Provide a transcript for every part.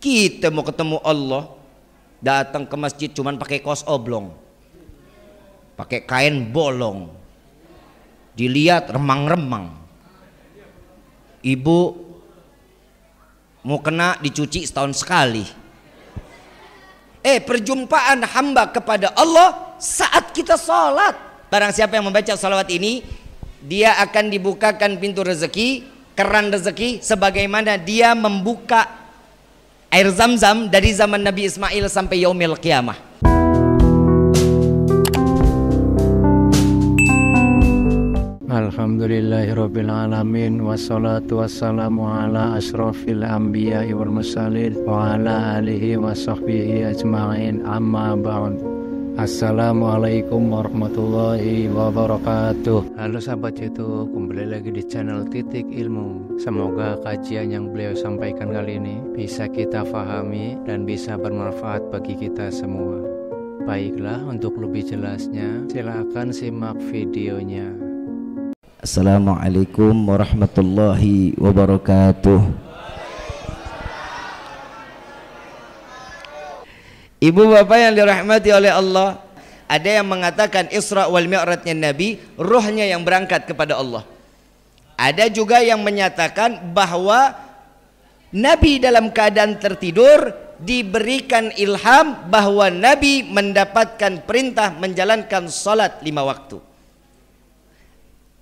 Kita mau ketemu Allah, datang ke masjid cuman pakai kos oblong. Pakai kain bolong. Dilihat remang-remang. Ibu mau kena dicuci setahun sekali. Eh perjumpaan hamba kepada Allah saat kita sholat. Barang siapa yang membaca salawat ini Dia akan dibukakan pintu rezeki Keran rezeki Sebagaimana dia membuka air zam-zam dari zaman Nabi Ismail sampai yaumil qiyamah Alhamdulillahirrabbilalamin Wassalatu wassalamu ala asrafil anbiya wal musalid Wa ala alihi wa sahbihi ajma'in amma ba'un Assalamualaikum warahmatullahi wabarakatuh Halo sahabat YouTube, kembali lagi di channel Titik Ilmu Semoga kajian yang beliau sampaikan kali ini bisa kita fahami dan bisa bermanfaat bagi kita semua Baiklah, untuk lebih jelasnya silahkan simak videonya Assalamualaikum warahmatullahi wabarakatuh Ibu bapak yang dirahmati oleh Allah, ada yang mengatakan Isra wal Mi'rajnya Nabi, rohnya yang berangkat kepada Allah. Ada juga yang menyatakan bahwa Nabi dalam keadaan tertidur diberikan ilham bahwa Nabi mendapatkan perintah menjalankan salat lima waktu.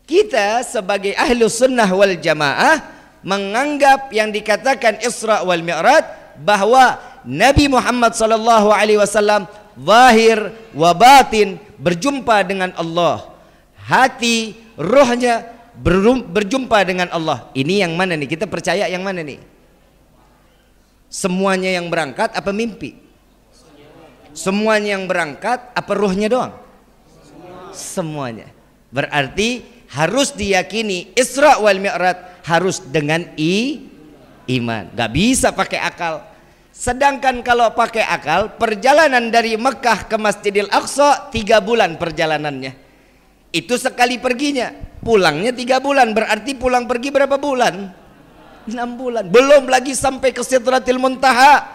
Kita sebagai ahlu sunnah wal jamaah menganggap yang dikatakan Isra wal Mi'raj bahwa Nabi Muhammad sallallahu alaihi wasallam zahir wa batin berjumpa dengan Allah. Hati, rohnya berjumpa dengan Allah. Ini yang mana nih? Kita percaya yang mana nih? Semuanya yang berangkat apa mimpi? Semuanya yang berangkat apa rohnya doang? Semuanya. Berarti harus diyakini Isra wal Mi'raj harus dengan i iman. Gak bisa pakai akal. Sedangkan kalau pakai akal, perjalanan dari Mekah ke Masjidil Aqsa tiga bulan perjalanannya. Itu sekali perginya, pulangnya tiga bulan, berarti pulang pergi berapa bulan? Enam bulan. Belum lagi sampai ke Sidratil Muntaha,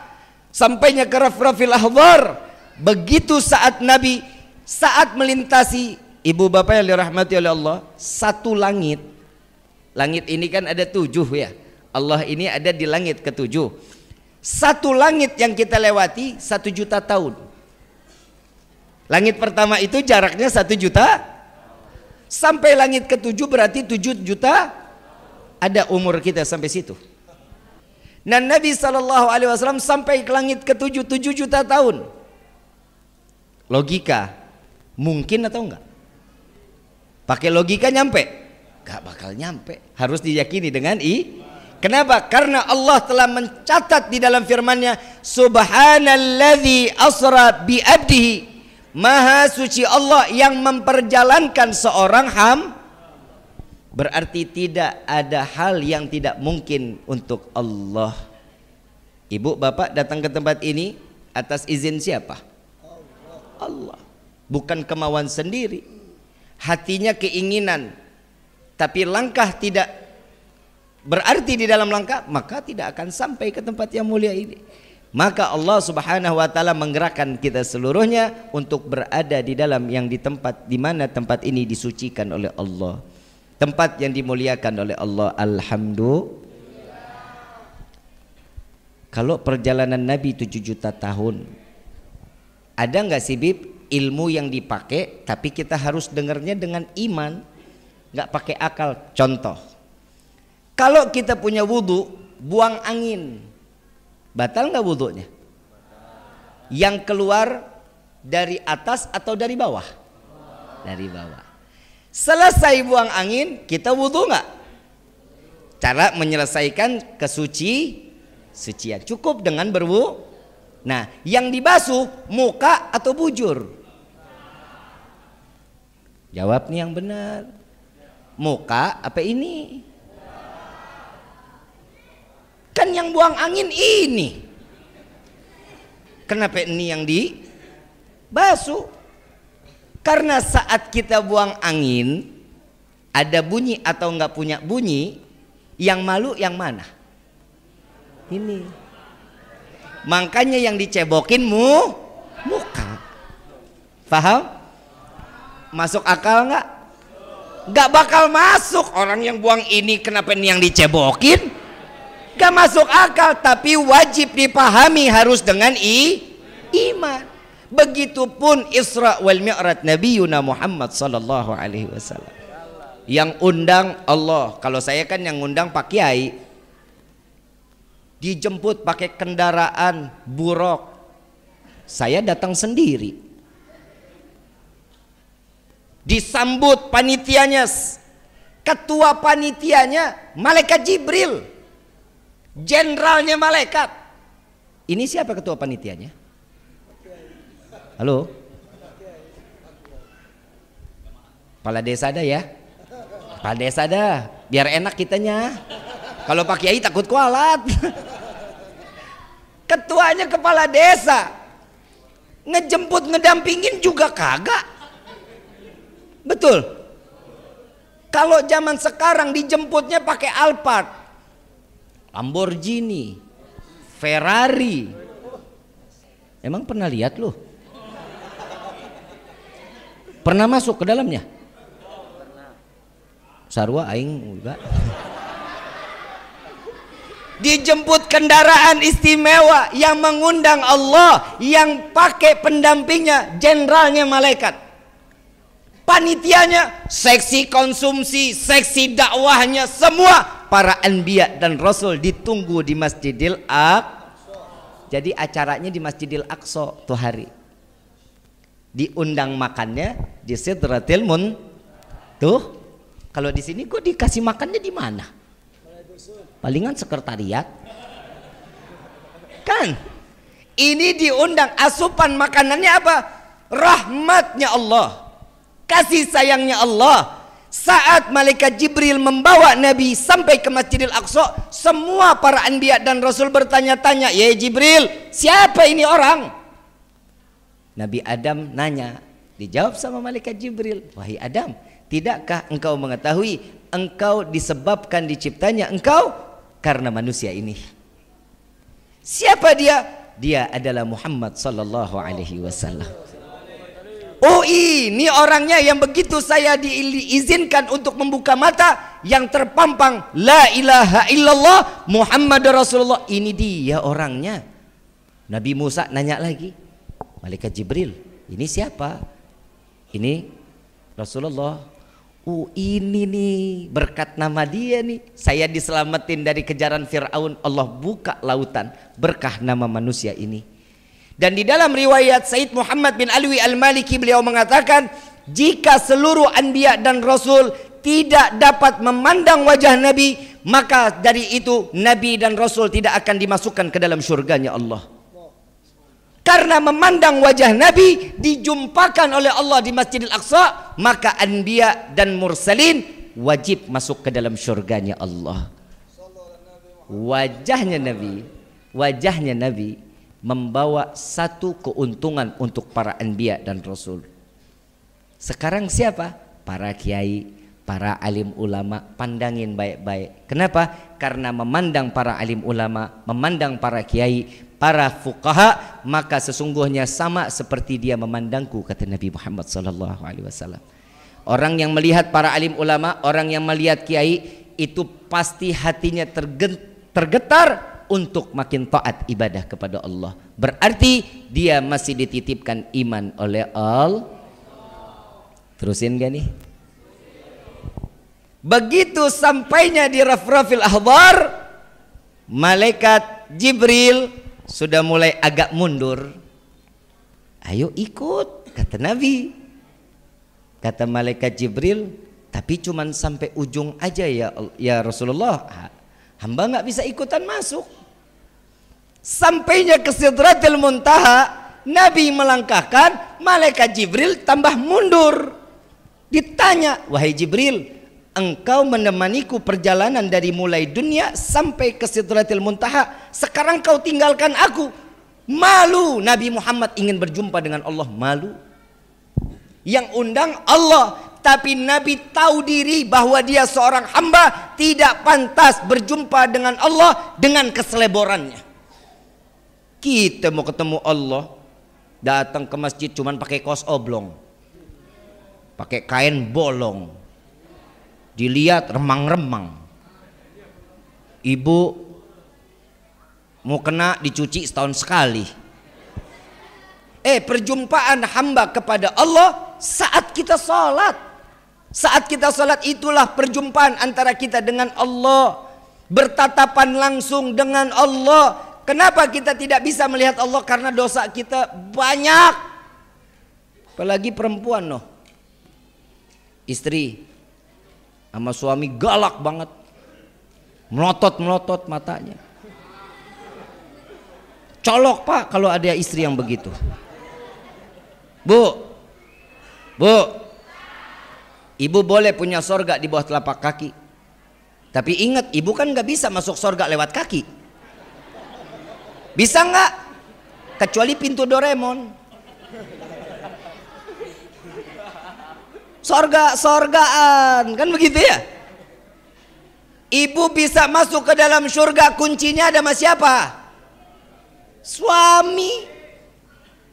sampainya ke Rafrafil Ahwar. Begitu saat Nabi saat melintasi ibu bapak yang dirahmati oleh Allah, satu langit. Langit ini kan ada tujuh ya. Allah ini ada di langit ketujuh satu langit yang kita lewati satu juta tahun. Langit pertama itu jaraknya satu juta. Sampai langit ketujuh berarti tujuh juta. Ada umur kita sampai situ. Nah Nabi saw sampai ke langit ketujuh tujuh juta tahun. Logika mungkin atau enggak? Pakai logika nyampe? Gak bakal nyampe. Harus diyakini dengan i Kenapa? Karena Allah telah mencatat di dalam firman-Nya, Subhanalladzi asra bi abdihi. Maha suci Allah yang memperjalankan seorang ham berarti tidak ada hal yang tidak mungkin untuk Allah. Ibu bapak datang ke tempat ini atas izin siapa? Allah. Bukan kemauan sendiri. Hatinya keinginan. Tapi langkah tidak berarti di dalam langkah maka tidak akan sampai ke tempat yang mulia ini maka Allah Subhanahu wa taala menggerakkan kita seluruhnya untuk berada di dalam yang di tempat di mana tempat ini disucikan oleh Allah tempat yang dimuliakan oleh Allah alhamdulillah kalau perjalanan Nabi 7 juta tahun ada nggak sih Bib ilmu yang dipakai tapi kita harus dengarnya dengan iman nggak pakai akal contoh kalau kita punya wudhu, buang angin. Batal nggak wudhunya? Yang keluar dari atas atau dari bawah? Dari bawah. Selesai buang angin, kita wudhu nggak? Cara menyelesaikan kesuci, sucian. Cukup dengan berwudhu. Nah, yang dibasuh muka atau bujur? Jawab nih yang benar. Muka apa ini? Kan yang buang angin ini. Kenapa ini yang di basuh? Karena saat kita buang angin ada bunyi atau nggak punya bunyi, yang malu yang mana? Ini. Makanya yang dicebokin mu muka. Paham? Masuk akal nggak? Nggak bakal masuk orang yang buang ini kenapa ini yang dicebokin? Gak masuk akal tapi wajib dipahami harus dengan i, iman. Begitupun Isra wal Mi'raj Nabiuna Muhammad sallallahu alaihi wasallam. Yang undang Allah. Kalau saya kan yang undang Pak Kiai. Dijemput pakai kendaraan buruk. Saya datang sendiri. Disambut panitianya. Ketua panitianya malaikat Jibril jenderalnya malaikat. Ini siapa ketua panitianya? Halo? Kepala desa ada ya? Kepala desa ada, biar enak kitanya. Kalau pakai Kiai takut kualat. Ketuanya kepala desa. Ngejemput, ngedampingin juga kagak. Betul. Kalau zaman sekarang dijemputnya pakai Alphard, Lamborghini, Ferrari. Emang pernah lihat loh? Pernah masuk ke dalamnya? Sarwa aing juga. Dijemput kendaraan istimewa yang mengundang Allah, yang pakai pendampingnya jenderalnya malaikat. Panitianya seksi konsumsi, seksi dakwahnya semua para anbiya dan rasul ditunggu di Masjidil Aqsa. Jadi acaranya di Masjidil Aqsa tuh hari. Diundang makannya di Sidratil Mun. Tuh, kalau di sini gue dikasih makannya di mana? Palingan sekretariat. Kan? Ini diundang asupan makanannya apa? Rahmatnya Allah. Kasih sayangnya Allah saat malaikat Jibril membawa Nabi sampai ke Masjidil Aqsa, semua para anbiya dan rasul bertanya-tanya, "Ya Jibril, siapa ini orang?" Nabi Adam nanya, dijawab sama malaikat Jibril, "Wahai Adam, tidakkah engkau mengetahui engkau disebabkan diciptanya engkau karena manusia ini?" Siapa dia? Dia adalah Muhammad sallallahu alaihi wasallam. Oh ini orangnya yang begitu saya diizinkan untuk membuka mata yang terpampang la ilaha illallah Muhammad Rasulullah ini dia orangnya Nabi Musa nanya lagi Malaikat Jibril ini siapa ini Rasulullah Oh ini nih berkat nama dia nih Saya diselamatin dari kejaran Fir'aun Allah buka lautan berkah nama manusia ini Dan di dalam riwayat Said Muhammad bin Alwi Al-Maliki beliau mengatakan jika seluruh anbiya dan rasul tidak dapat memandang wajah nabi maka dari itu nabi dan rasul tidak akan dimasukkan ke dalam syurganya Allah. Karena memandang wajah nabi dijumpakan oleh Allah di Masjidil Aqsa maka anbiya dan mursalin wajib masuk ke dalam syurganya Allah. Wajahnya nabi, wajahnya nabi membawa satu keuntungan untuk para anbiya dan rasul. Sekarang siapa? Para kiai, para alim ulama, pandangin baik-baik. Kenapa? Karena memandang para alim ulama, memandang para kiai, para fuqaha, maka sesungguhnya sama seperti dia memandangku kata Nabi Muhammad sallallahu alaihi wasallam. Orang yang melihat para alim ulama, orang yang melihat kiai itu pasti hatinya tergetar untuk makin taat ibadah kepada Allah. Berarti dia masih dititipkan iman oleh Allah. Terusin gak nih? Begitu sampainya di Rafrafil Ahbar, malaikat Jibril sudah mulai agak mundur. Ayo ikut, kata Nabi. Kata malaikat Jibril, tapi cuman sampai ujung aja ya ya Rasulullah. Ah, Hamba nggak bisa ikutan masuk. Sampainya ke Sidratul Muntaha, Nabi melangkahkan, malaikat Jibril tambah mundur. Ditanya, "Wahai Jibril, engkau menemaniku perjalanan dari mulai dunia sampai ke Sidratil Muntaha. Sekarang kau tinggalkan aku. Malu Nabi Muhammad ingin berjumpa dengan Allah, malu. Yang undang Allah, tapi Nabi tahu diri bahwa dia seorang hamba tidak pantas berjumpa dengan Allah dengan keseleborannya. Kita mau ketemu Allah datang ke masjid cuman pakai kos oblong. Pakai kain bolong. Dilihat remang-remang. Ibu mau kena dicuci setahun sekali. Eh perjumpaan hamba kepada Allah saat kita sholat saat kita sholat itulah perjumpaan antara kita dengan Allah. Bertatapan langsung dengan Allah. Kenapa kita tidak bisa melihat Allah? Karena dosa kita banyak. Apalagi perempuan loh. Istri sama suami galak banget. Melotot-melotot matanya. Colok pak kalau ada istri yang begitu. Bu, bu, Ibu boleh punya sorga di bawah telapak kaki. Tapi ingat, ibu kan nggak bisa masuk sorga lewat kaki. Bisa nggak? Kecuali pintu Doraemon. Sorga, sorgaan, kan begitu ya? Ibu bisa masuk ke dalam surga kuncinya ada sama siapa? Suami.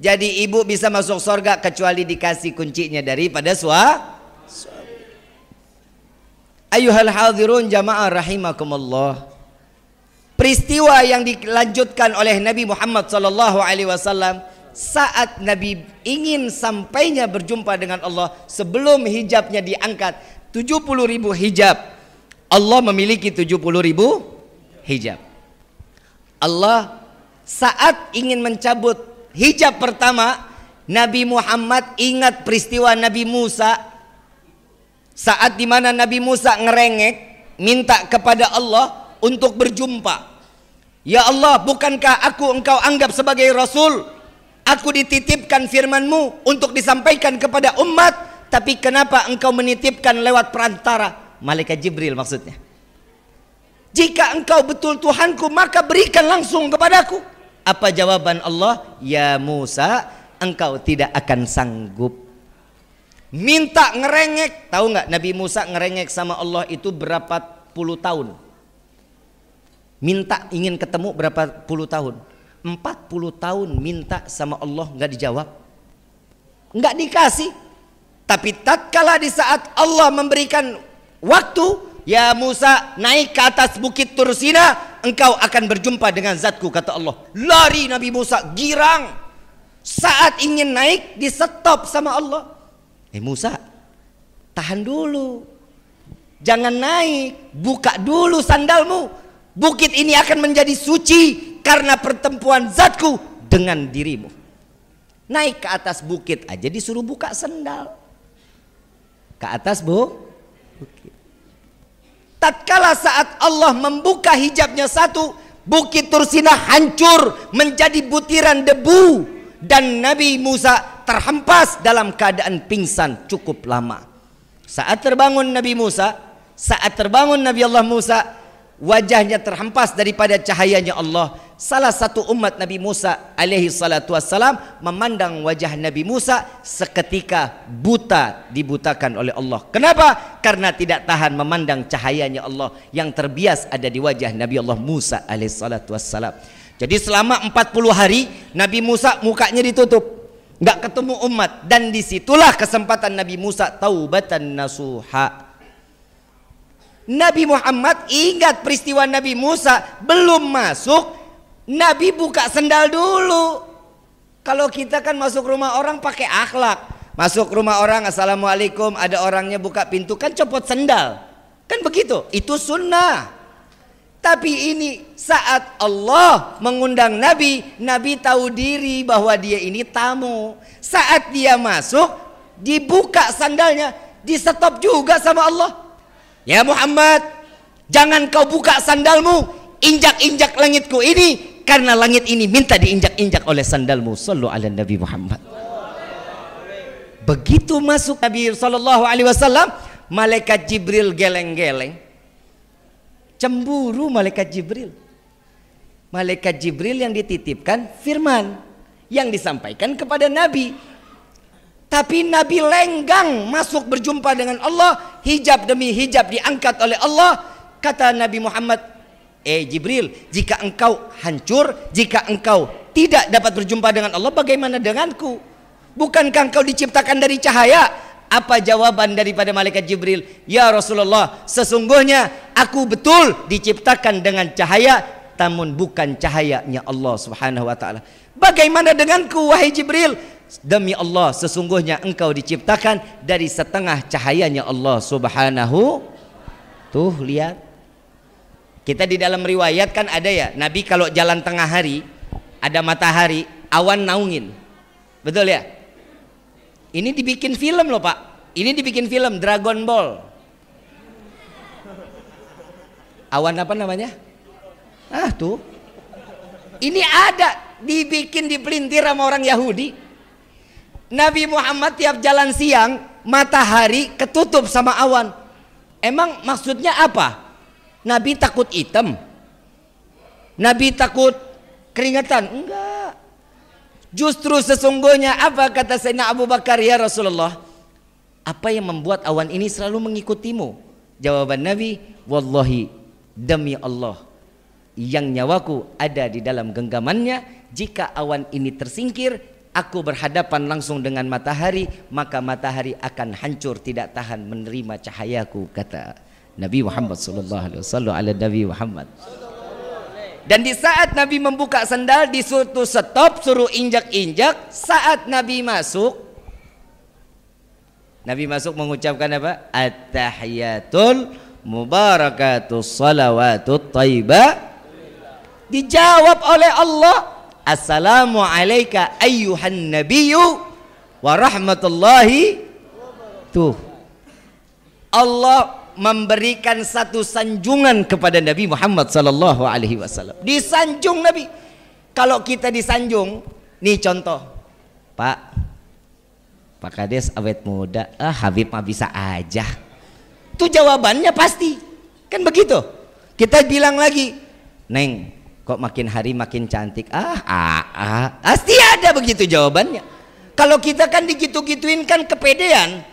Jadi ibu bisa masuk surga kecuali dikasih kuncinya daripada suami Ayuhal hadirun jamaah rahimakumullah. Peristiwa yang dilanjutkan oleh Nabi Muhammad sallallahu alaihi wasallam saat Nabi ingin sampainya berjumpa dengan Allah sebelum hijabnya diangkat 70 ribu hijab Allah memiliki 70 ribu hijab Allah saat ingin mencabut hijab pertama Nabi Muhammad ingat peristiwa Nabi Musa saat dimana Nabi Musa ngerengek minta kepada Allah untuk berjumpa. Ya Allah, bukankah aku engkau anggap sebagai Rasul? Aku dititipkan firmanmu untuk disampaikan kepada umat. Tapi kenapa engkau menitipkan lewat perantara? Malaikat Jibril maksudnya. Jika engkau betul Tuhanku, maka berikan langsung kepadaku. Apa jawaban Allah? Ya Musa, engkau tidak akan sanggup minta ngerengek tahu nggak Nabi Musa ngerengek sama Allah itu berapa puluh tahun minta ingin ketemu berapa puluh tahun Empat puluh tahun minta sama Allah nggak dijawab nggak dikasih tapi tak kalah di saat Allah memberikan waktu ya Musa naik ke atas bukit Tursina engkau akan berjumpa dengan zatku kata Allah lari Nabi Musa girang saat ingin naik di stop sama Allah Eh Musa, tahan dulu. Jangan naik, buka dulu sandalmu. Bukit ini akan menjadi suci karena pertempuan zatku dengan dirimu. Naik ke atas bukit aja disuruh buka sandal. Ke atas bu, bukit. Tatkala saat Allah membuka hijabnya satu, bukit Tursina hancur menjadi butiran debu dan Nabi Musa terhempas dalam keadaan pingsan cukup lama. Saat terbangun Nabi Musa, saat terbangun Nabi Allah Musa, wajahnya terhempas daripada cahayanya Allah. Salah satu umat Nabi Musa alaihi salatu wassalam memandang wajah Nabi Musa seketika buta dibutakan oleh Allah. Kenapa? Karena tidak tahan memandang cahayanya Allah yang terbias ada di wajah Nabi Allah Musa alaihi salatu wassalam. Jadi selama 40 hari Nabi Musa mukanya ditutup, nggak ketemu umat dan disitulah kesempatan Nabi Musa taubatan nasuha. Nabi Muhammad ingat peristiwa Nabi Musa belum masuk, Nabi buka sendal dulu. Kalau kita kan masuk rumah orang pakai akhlak, masuk rumah orang assalamualaikum ada orangnya buka pintu kan copot sendal, kan begitu? Itu sunnah. Tapi ini saat Allah mengundang Nabi, Nabi tahu diri bahwa dia ini tamu. Saat dia masuk, dibuka sandalnya, disetop juga sama Allah. Ya Muhammad, jangan kau buka sandalmu, injak-injak langitku ini, karena langit ini minta diinjak-injak oleh sandalmu. Sallu ala Nabi Muhammad. Begitu masuk Nabi Sallallahu Alaihi Wasallam, malaikat Jibril geleng-geleng cemburu malaikat Jibril. Malaikat Jibril yang dititipkan firman yang disampaikan kepada Nabi. Tapi Nabi lenggang masuk berjumpa dengan Allah, hijab demi hijab diangkat oleh Allah. Kata Nabi Muhammad, "Eh Jibril, jika engkau hancur, jika engkau tidak dapat berjumpa dengan Allah, bagaimana denganku? Bukankah engkau diciptakan dari cahaya? Apa jawaban daripada malaikat Jibril? Ya Rasulullah, sesungguhnya aku betul diciptakan dengan cahaya, namun bukan cahayanya Allah Subhanahu wa taala. Bagaimana denganku wahai Jibril? Demi Allah, sesungguhnya engkau diciptakan dari setengah cahayanya Allah Subhanahu. Tuh lihat. Kita di dalam riwayat kan ada ya, Nabi kalau jalan tengah hari ada matahari, awan naungin. Betul ya? Ini dibikin film loh pak. Ini dibikin film Dragon Ball. Awan apa namanya? Ah tuh. Ini ada dibikin di pelintir sama orang Yahudi. Nabi Muhammad tiap jalan siang matahari ketutup sama awan. Emang maksudnya apa? Nabi takut hitam. Nabi takut keringatan Enggak. Justru sesungguhnya apa kata Sayyidina Abu Bakar ya Rasulullah? Apa yang membuat awan ini selalu mengikutimu? Jawaban Nabi, wallahi demi Allah yang nyawaku ada di dalam genggamannya jika awan ini tersingkir aku berhadapan langsung dengan matahari maka matahari akan hancur tidak tahan menerima cahayaku kata Nabi Muhammad sallallahu alaihi wasallam ala Nabi Muhammad dan di saat Nabi membuka sendal disuruh stop, suruh injak-injak. Saat Nabi masuk, Nabi masuk mengucapkan apa? At-tahiyatul mubarakatus salawatut taiba. Dijawab oleh Allah. Assalamualaikum alayka ayyuhan nabiyyu wa rahmatullahi tuh. Allah memberikan satu sanjungan kepada Nabi Muhammad sallallahu alaihi wasallam. Disanjung Nabi. Kalau kita disanjung, nih contoh. Pak. Pak Kades awet muda, ah Habib mah bisa aja. Itu jawabannya pasti. Kan begitu. Kita bilang lagi, "Neng, kok makin hari makin cantik." Ah, ah, ah. Pasti ada begitu jawabannya. Kalau kita kan digitu-gituin kan kepedean,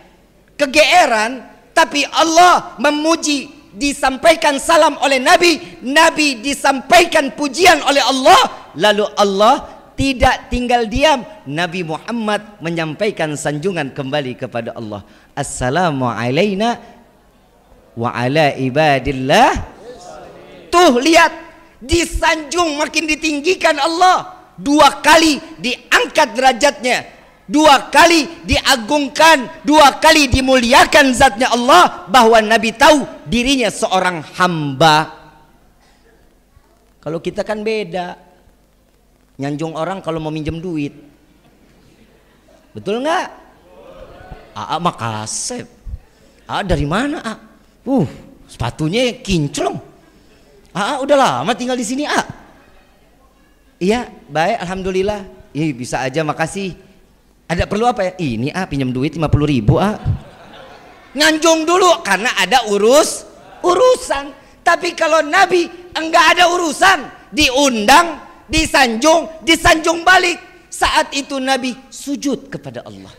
kegeeran, tapi Allah memuji disampaikan salam oleh Nabi, Nabi disampaikan pujian oleh Allah, lalu Allah tidak tinggal diam. Nabi Muhammad menyampaikan sanjungan kembali kepada Allah. Assalamu alaina wa ala ibadillah. Tuh lihat disanjung makin ditinggikan Allah. Dua kali diangkat derajatnya dua kali diagungkan, dua kali dimuliakan zatnya Allah bahwa Nabi tahu dirinya seorang hamba. Kalau kita kan beda. Nyanjung orang kalau mau minjem duit. Betul nggak? Aa makasih. Aa dari mana? A? Uh, sepatunya kinclong. Aa udah lama tinggal di sini, Aa. Iya, baik alhamdulillah. Ih, bisa aja makasih ada perlu apa ya ini ah pinjam duit 50 ribu ah nganjung dulu karena ada urus urusan tapi kalau nabi enggak ada urusan diundang disanjung disanjung balik saat itu nabi sujud kepada Allah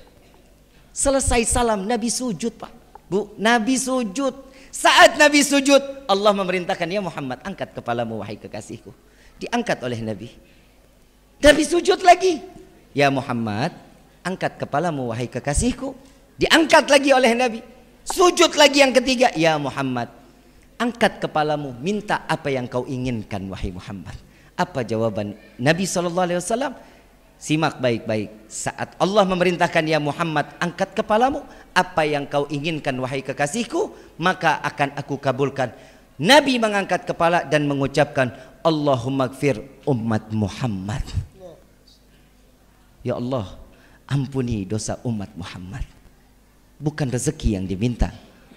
selesai salam nabi sujud pak bu nabi sujud saat nabi sujud Allah memerintahkan ya Muhammad angkat kepalamu wahai kekasihku diangkat oleh nabi nabi sujud lagi ya Muhammad angkat kepalamu wahai kekasihku diangkat lagi oleh Nabi sujud lagi yang ketiga ya Muhammad angkat kepalamu minta apa yang kau inginkan wahai Muhammad apa jawaban Nabi saw. simak baik-baik saat Allah memerintahkan ya Muhammad angkat kepalamu apa yang kau inginkan wahai kekasihku maka akan aku kabulkan Nabi mengangkat kepala dan mengucapkan Allahumma gfir ummat Muhammad Ya Allah ampuni dosa umat Muhammad. Bukan rezeki yang diminta,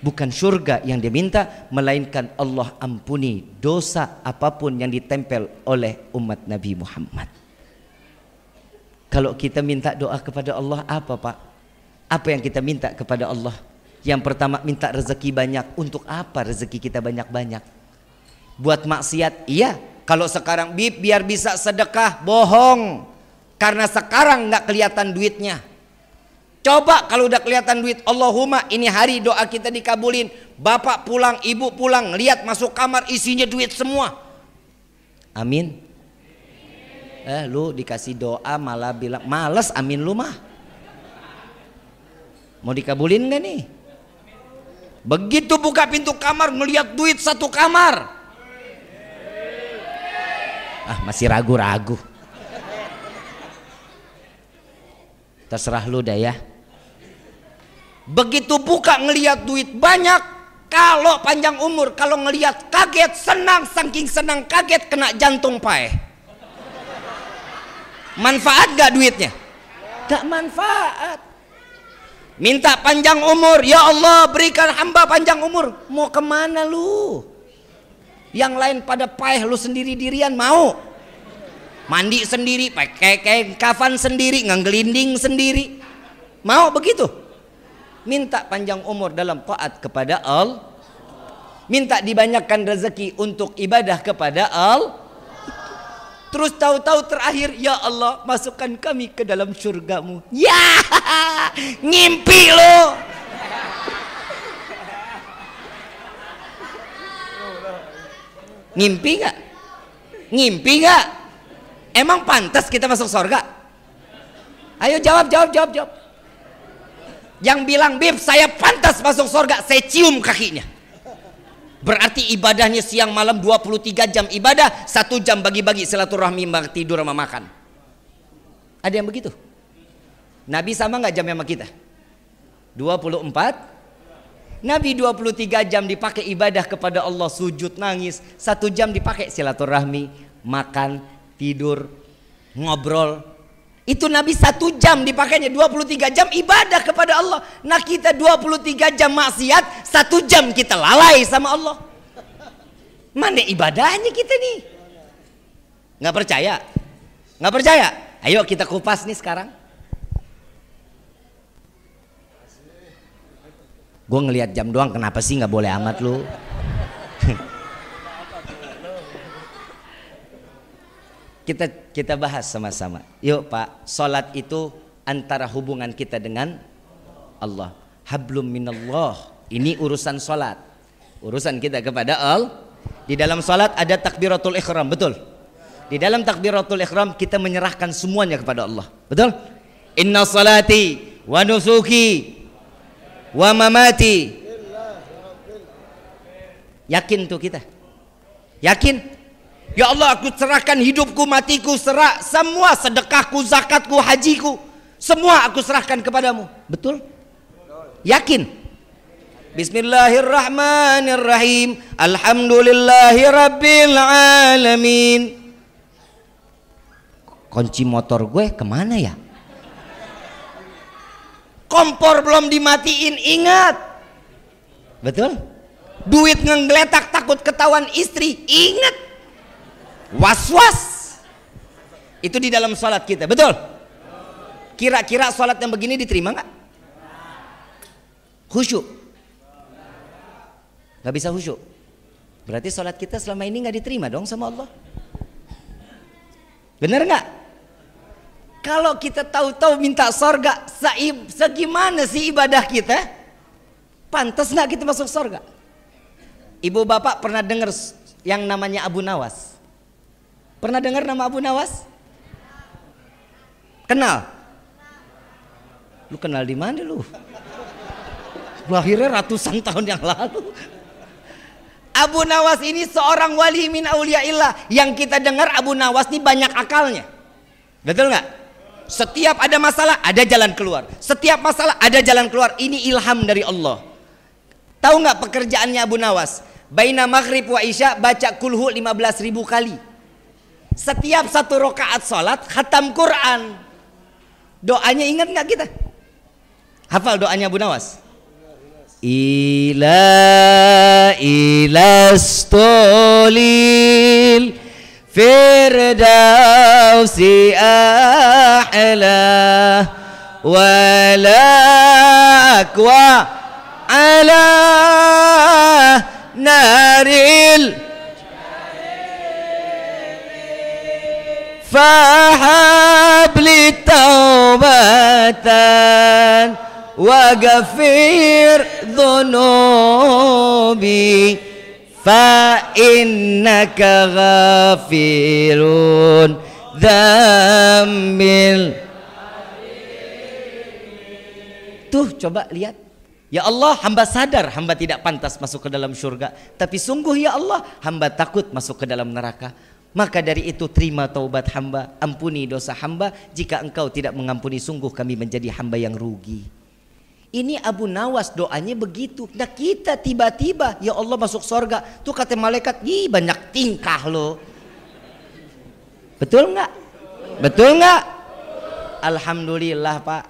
bukan surga yang diminta, melainkan Allah ampuni dosa apapun yang ditempel oleh umat Nabi Muhammad. Kalau kita minta doa kepada Allah apa Pak? Apa yang kita minta kepada Allah? Yang pertama minta rezeki banyak. Untuk apa rezeki kita banyak-banyak? Buat maksiat? Iya. Kalau sekarang bib biar bisa sedekah, bohong. Karena sekarang nggak kelihatan duitnya. Coba kalau udah kelihatan duit, Allahumma ini hari doa kita dikabulin. Bapak pulang, ibu pulang, lihat masuk kamar isinya duit semua. Amin. Eh lu dikasih doa malah bilang males amin lu mah. Mau dikabulin gak nih? Begitu buka pintu kamar ngelihat duit satu kamar. Ah masih ragu-ragu. terserah lu dah ya begitu buka ngeliat duit banyak kalau panjang umur kalau ngeliat kaget senang saking senang kaget kena jantung pae manfaat gak duitnya gak manfaat minta panjang umur ya Allah berikan hamba panjang umur mau kemana lu yang lain pada paeh lu sendiri dirian mau mandi sendiri, pakai kain kafan sendiri, nganggelinding sendiri. Mau begitu? Minta panjang umur dalam taat kepada Allah. Minta dibanyakkan rezeki untuk ibadah kepada Allah. Terus tahu-tahu terakhir, ya Allah masukkan kami ke dalam surgamu. Ya, ngimpi lo. Ngimpi gak? Ngimpi gak? Emang pantas kita masuk surga? Ayo jawab, jawab, jawab, jawab. Yang bilang, Bib, saya pantas masuk surga, saya cium kakinya. Berarti ibadahnya siang malam 23 jam ibadah, satu jam bagi-bagi silaturahmi tidur sama makan. Ada yang begitu? Nabi sama nggak jamnya sama kita? 24 Nabi 23 jam dipakai ibadah kepada Allah sujud nangis satu jam dipakai silaturahmi makan tidur, ngobrol. Itu Nabi satu jam dipakainya 23 jam ibadah kepada Allah. Nah kita 23 jam maksiat, satu jam kita lalai sama Allah. Mana ibadahnya kita nih? Nggak percaya? Nggak percaya? Ayo kita kupas nih sekarang. Gue ngelihat jam doang, kenapa sih nggak boleh amat lu? Kita kita bahas sama-sama. Yuk Pak, salat itu antara hubungan kita dengan Allah. Hablum minallah. Ini urusan salat. Urusan kita kepada Allah. Di dalam salat ada takbiratul ihram, betul? Di dalam takbiratul ihram kita menyerahkan semuanya kepada Allah. Betul? Inna salati wa nusuki wa mamati. Yakin tuh kita. Yakin? Ya Allah aku serahkan hidupku, matiku, serah semua sedekahku, zakatku, hajiku. Semua aku serahkan kepadamu. Betul? Yakin? Bismillahirrahmanirrahim. Alhamdulillahirrabbilalamin. Kunci motor gue kemana ya? Kompor belum dimatiin, ingat. Betul? Duit ngegeletak takut ketahuan istri, ingat Was-was. Itu di dalam sholat kita, betul? Kira-kira sholat yang begini diterima nggak? Khusyuk. Nggak bisa khusyuk. Berarti sholat kita selama ini nggak diterima dong sama Allah. Benar nggak? Kalau kita tahu-tahu minta sorga, segimana sih ibadah kita? Pantas nggak kita masuk sorga? Ibu bapak pernah dengar yang namanya Abu Nawas? Pernah dengar nama Abu Nawas? Kenal? Lu kenal di mana lu? Lahirnya ratusan tahun yang lalu. Abu Nawas ini seorang wali min illah. yang kita dengar Abu Nawas ini banyak akalnya. Betul nggak? Setiap ada masalah ada jalan keluar. Setiap masalah ada jalan keluar. Ini ilham dari Allah. Tahu nggak pekerjaannya Abu Nawas? Baina maghrib wa isya baca kulhu 15 ribu kali. Setiap satu rokaat sholat khatam Quran. Doanya ingat nggak kita? Hafal doanya Bu Nawas? Ila ilastolil firdausi a'la wala akwa ala naril فهب لي توبة وغفر ذنوبي فإنك غافر ذنب Tuh coba lihat Ya Allah, hamba sadar hamba tidak pantas masuk ke dalam syurga tapi sungguh ya Allah, hamba takut masuk ke dalam neraka. Maka dari itu terima taubat hamba, ampuni dosa hamba jika engkau tidak mengampuni sungguh kami menjadi hamba yang rugi. Ini Abu Nawas doanya begitu. Nah kita tiba-tiba ya Allah masuk sorga. Tuh kata malaikat, ih banyak tingkah lo. Betul nggak? Betul nggak? Alhamdulillah Pak.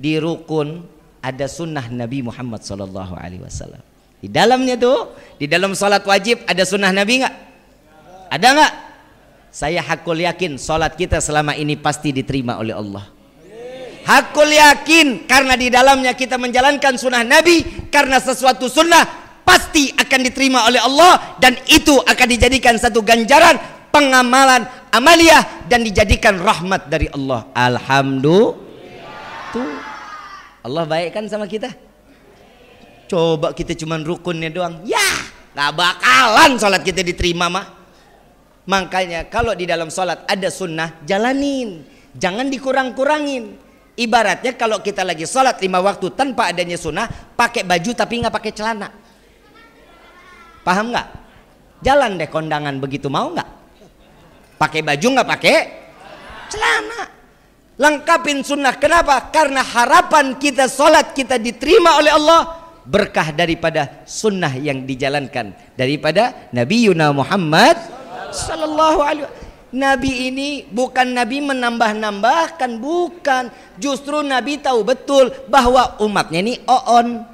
Di rukun ada sunnah Nabi Muhammad SAW. Di dalamnya tuh, di dalam sholat wajib ada sunnah Nabi nggak? Ada nggak? Saya hakul yakin salat kita selama ini pasti diterima oleh Allah. Hakul yakin karena di dalamnya kita menjalankan sunnah Nabi karena sesuatu sunnah pasti akan diterima oleh Allah dan itu akan dijadikan satu ganjaran pengamalan amaliah dan dijadikan rahmat dari Allah. Alhamdulillah. Tuh. Allah baik kan sama kita? Coba kita cuman rukunnya doang. Ya, nggak bakalan salat kita diterima mah. Makanya kalau di dalam sholat ada sunnah, jalanin. Jangan dikurang-kurangin. Ibaratnya kalau kita lagi sholat lima waktu tanpa adanya sunnah, pakai baju tapi nggak pakai celana. Paham nggak? Jalan deh kondangan begitu mau nggak? Pakai baju nggak pakai celana. Lengkapin sunnah. Kenapa? Karena harapan kita sholat kita diterima oleh Allah berkah daripada sunnah yang dijalankan daripada Nabi Yuna Muhammad Sallallahu alaihi Nabi ini bukan Nabi menambah-nambahkan, bukan. Justru Nabi tahu betul bahwa umatnya ini oon.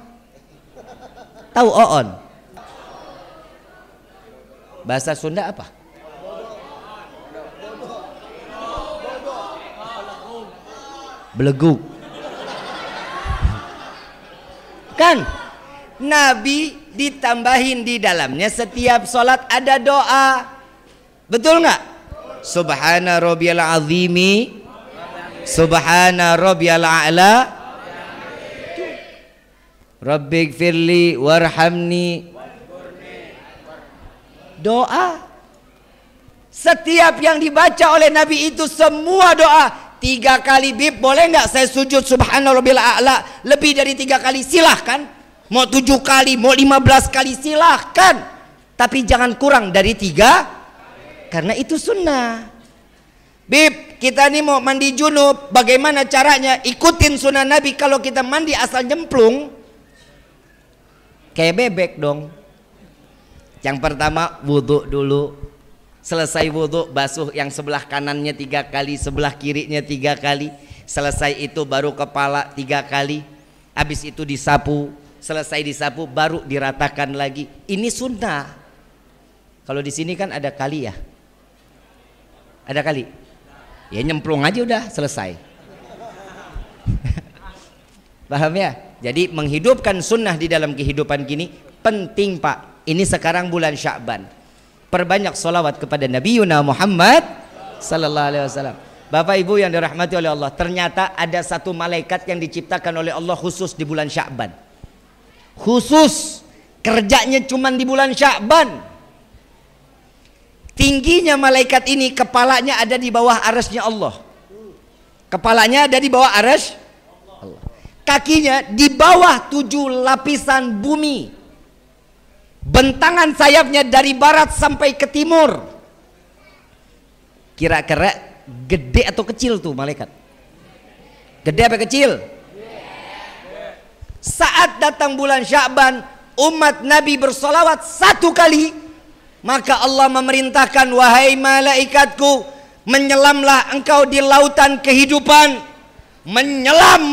Tahu oon? Bahasa Sunda apa? Beleguk. Kan? Nabi ditambahin di dalamnya setiap sholat ada doa. Betul nggak? Subhana rabbiyal azimi Subhana rabbiyal a'la Rabbik firli warhamni Doa Setiap yang dibaca oleh Nabi itu semua doa tiga kali bib boleh nggak saya sujud subhanallah a'la lebih dari tiga kali silahkan mau tujuh kali mau lima belas kali silahkan tapi jangan kurang dari tiga karena itu sunnah. Bib, kita ini mau mandi junub, bagaimana caranya? Ikutin sunnah Nabi. Kalau kita mandi asal jemplung, kayak bebek dong. Yang pertama wudhu dulu. Selesai wudhu, basuh yang sebelah kanannya tiga kali, sebelah kirinya tiga kali. Selesai itu baru kepala tiga kali. Habis itu disapu, selesai disapu baru diratakan lagi. Ini sunnah. Kalau di sini kan ada kali ya, ada kali? Ya nyemplung aja udah selesai. Paham ya? Jadi menghidupkan sunnah di dalam kehidupan kini penting pak. Ini sekarang bulan Syakban. Perbanyak solawat kepada Nabi Yuna Muhammad Sallallahu Alaihi Wasallam. Bapak Ibu yang dirahmati oleh Allah, ternyata ada satu malaikat yang diciptakan oleh Allah khusus di bulan Syakban. Khusus kerjanya cuma di bulan Syakban Tingginya malaikat ini kepalanya ada di bawah arasnya Allah. Kepalanya ada di bawah aras Kakinya di bawah tujuh lapisan bumi. Bentangan sayapnya dari barat sampai ke timur. Kira-kira gede atau kecil tuh malaikat? Gede apa kecil? Saat datang bulan Syaban, umat Nabi bersolawat satu kali maka Allah memerintahkan wahai malaikatku menyelamlah engkau di lautan kehidupan menyelam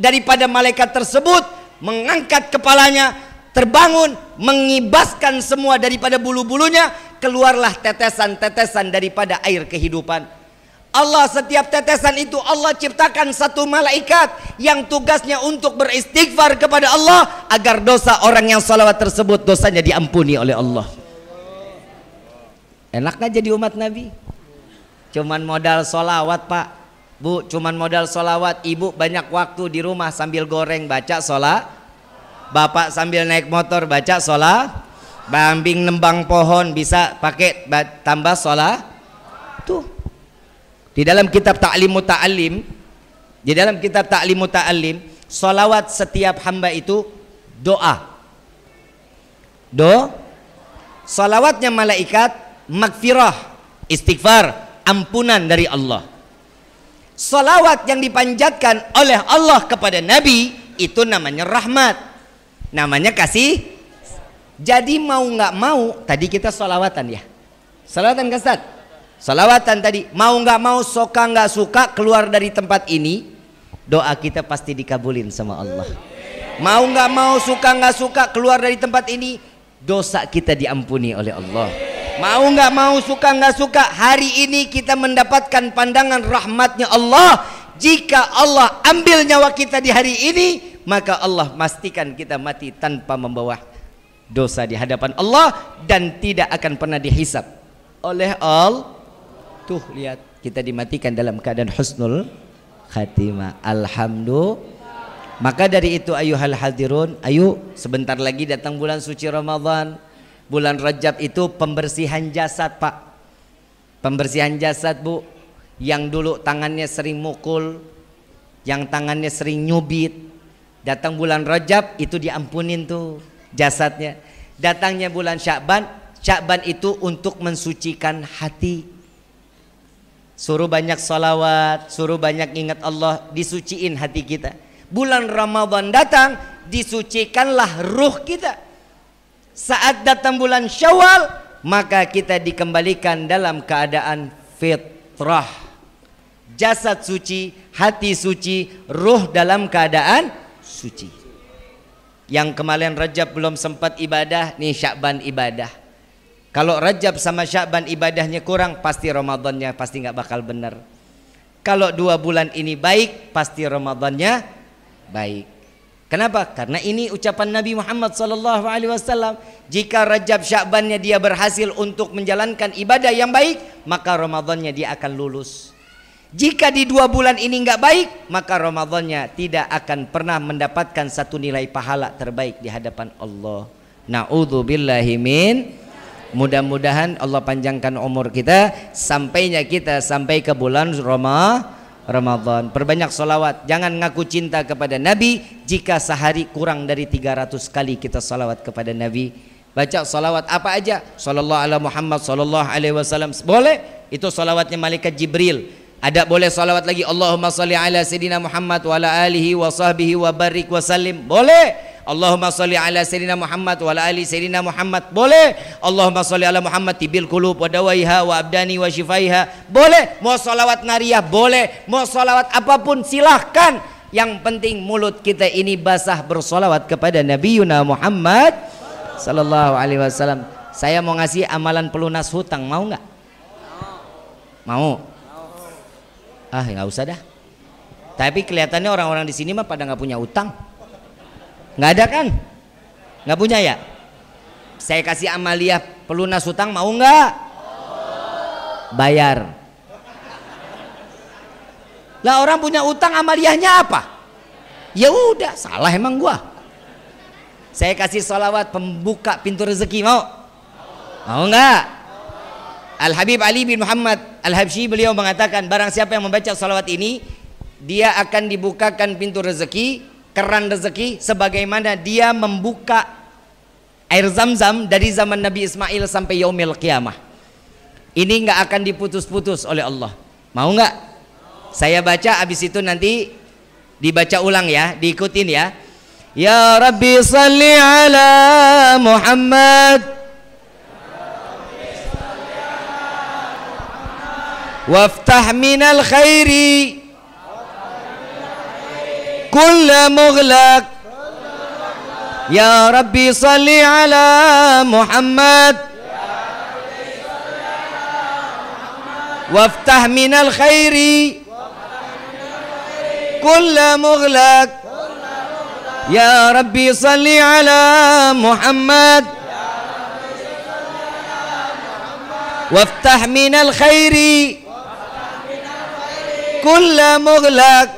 daripada malaikat tersebut mengangkat kepalanya terbangun mengibaskan semua daripada bulu-bulunya keluarlah tetesan-tetesan daripada air kehidupan Allah setiap tetesan itu Allah ciptakan satu malaikat yang tugasnya untuk beristighfar kepada Allah agar dosa orang yang salawat tersebut dosanya diampuni oleh Allah. Enak gak jadi umat Nabi? Cuman modal solawat pak Bu, cuman modal solawat Ibu banyak waktu di rumah sambil goreng baca solat Bapak sambil naik motor baca solat Bambing nembang pohon bisa pakai tambah solat Tuh Di dalam kitab Ta'lim Muta'alim Di dalam kitab Ta'lim Muta'alim Solawat setiap hamba itu doa Do Solawatnya malaikat magfirah, istighfar, ampunan dari Allah. Salawat yang dipanjatkan oleh Allah kepada Nabi itu namanya rahmat. Namanya kasih. Jadi mau nggak mau tadi kita salawatan ya. Salawatan ke Ustaz. Salawatan tadi mau nggak mau suka nggak suka keluar dari tempat ini doa kita pasti dikabulin sama Allah. Mau nggak mau suka nggak suka keluar dari tempat ini dosa kita diampuni oleh Allah. Mau nggak mau, suka nggak suka, hari ini kita mendapatkan pandangan rahmatnya Allah. Jika Allah ambil nyawa kita di hari ini, maka Allah pastikan kita mati tanpa membawa dosa di hadapan Allah dan tidak akan pernah dihisap oleh Allah. Tuh lihat kita dimatikan dalam keadaan husnul khatimah. Alhamdulillah. Maka dari itu ayuhal hadirun, ayo sebentar lagi datang bulan suci Ramadan. Bulan Rajab itu pembersihan jasad pak Pembersihan jasad bu Yang dulu tangannya sering mukul Yang tangannya sering nyubit Datang bulan Rajab itu diampunin tuh jasadnya Datangnya bulan Syakban Syakban itu untuk mensucikan hati Suruh banyak salawat Suruh banyak ingat Allah Disuciin hati kita Bulan Ramadan datang Disucikanlah ruh kita saat datang bulan Syawal maka kita dikembalikan dalam keadaan fitrah jasad suci hati suci ruh dalam keadaan suci yang kemarin Rajab belum sempat ibadah nih Syakban ibadah kalau Rajab sama Syakban ibadahnya kurang pasti Ramadannya pasti nggak bakal benar kalau dua bulan ini baik pasti Ramadannya baik Kenapa? Karena ini ucapan Nabi Muhammad SAW. jika Rajab Sya'bannya dia berhasil untuk menjalankan ibadah yang baik, maka Ramadannya dia akan lulus. Jika di dua bulan ini nggak baik, maka Ramadannya tidak akan pernah mendapatkan satu nilai pahala terbaik di hadapan Allah. Na'udzubillahi min Mudah-mudahan Allah panjangkan umur kita sampainya kita sampai ke bulan Ramadhan. Ramadan Perbanyak salawat Jangan ngaku cinta kepada Nabi Jika sehari kurang dari 300 kali kita salawat kepada Nabi Baca salawat apa aja Sallallahu ala Muhammad Sallallahu alaihi wasallam Boleh Itu salawatnya Malaikat Jibril Ada boleh salawat lagi Allahumma salli ala Sayyidina Muhammad Wa ala alihi wa sahbihi wa barik wa salim Boleh Allahumma salli ala sayyidina Muhammad wa ala ali sayyidina Muhammad boleh Allahumma salli ala Muhammad tibil qulub wa dawaiha wa abdani wa shifaiha boleh mau selawat nariyah boleh mau selawat apapun silahkan yang penting mulut kita ini basah bersolawat kepada Nabi Yuna Muhammad Sallallahu Alaihi Wasallam saya mau ngasih amalan pelunas hutang mau nggak mau ah nggak usah dah tapi kelihatannya orang-orang di sini mah pada nggak punya utang nggak ada kan nggak punya ya saya kasih amalia pelunas hutang mau nggak bayar lah orang punya utang amaliahnya apa ya udah salah emang gua saya kasih salawat pembuka pintu rezeki mau mau nggak Al Habib Ali bin Muhammad Al Habsyi beliau mengatakan barang siapa yang membaca salawat ini dia akan dibukakan pintu rezeki keran rezeki sebagaimana dia membuka air zam-zam dari zaman Nabi Ismail sampai yaumil Kiamah Ini nggak akan diputus-putus oleh Allah. Mau nggak? Saya baca habis itu nanti dibaca ulang ya, diikutin ya. Ya Rabbi salli ala Muhammad Waftah minal khairi كل مغلق يا ربي صل على محمد وافتح من الخير كل مغلق يا ربي صل على محمد وافتح من الخير كل مغلق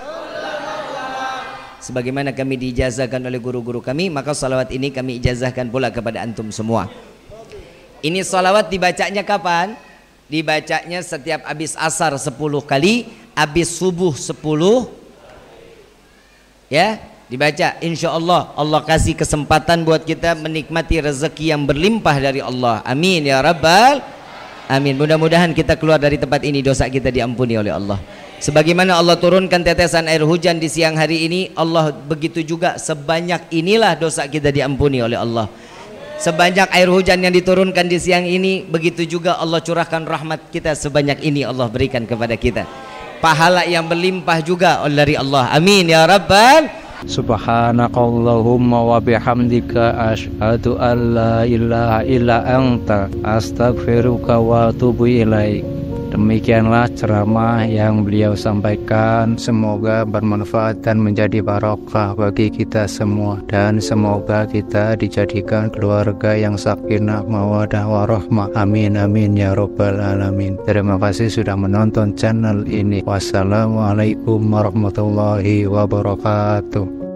sebagaimana kami diijazahkan oleh guru-guru kami maka salawat ini kami ijazahkan pula kepada antum semua ini salawat dibacanya kapan? dibacanya setiap habis asar 10 kali habis subuh 10 ya dibaca insya Allah Allah kasih kesempatan buat kita menikmati rezeki yang berlimpah dari Allah amin ya rabbal amin mudah-mudahan kita keluar dari tempat ini dosa kita diampuni oleh Allah Sebagaimana Allah turunkan tetesan air hujan di siang hari ini, Allah begitu juga sebanyak inilah dosa kita diampuni oleh Allah. Sebanyak air hujan yang diturunkan di siang ini, begitu juga Allah curahkan rahmat kita sebanyak ini Allah berikan kepada kita. Pahala yang berlimpah juga oleh dari Allah. Amin ya rabbal Subhanakallahumma wa bihamdika asyhadu an la ilaha illa anta astaghfiruka wa atubu ilaik. Demikianlah ceramah yang beliau sampaikan. Semoga bermanfaat dan menjadi barokah bagi kita semua dan semoga kita dijadikan keluarga yang sakinah mawadah warahmah. Amin amin ya robbal alamin. Terima kasih sudah menonton channel ini. Wassalamualaikum warahmatullahi wabarakatuh.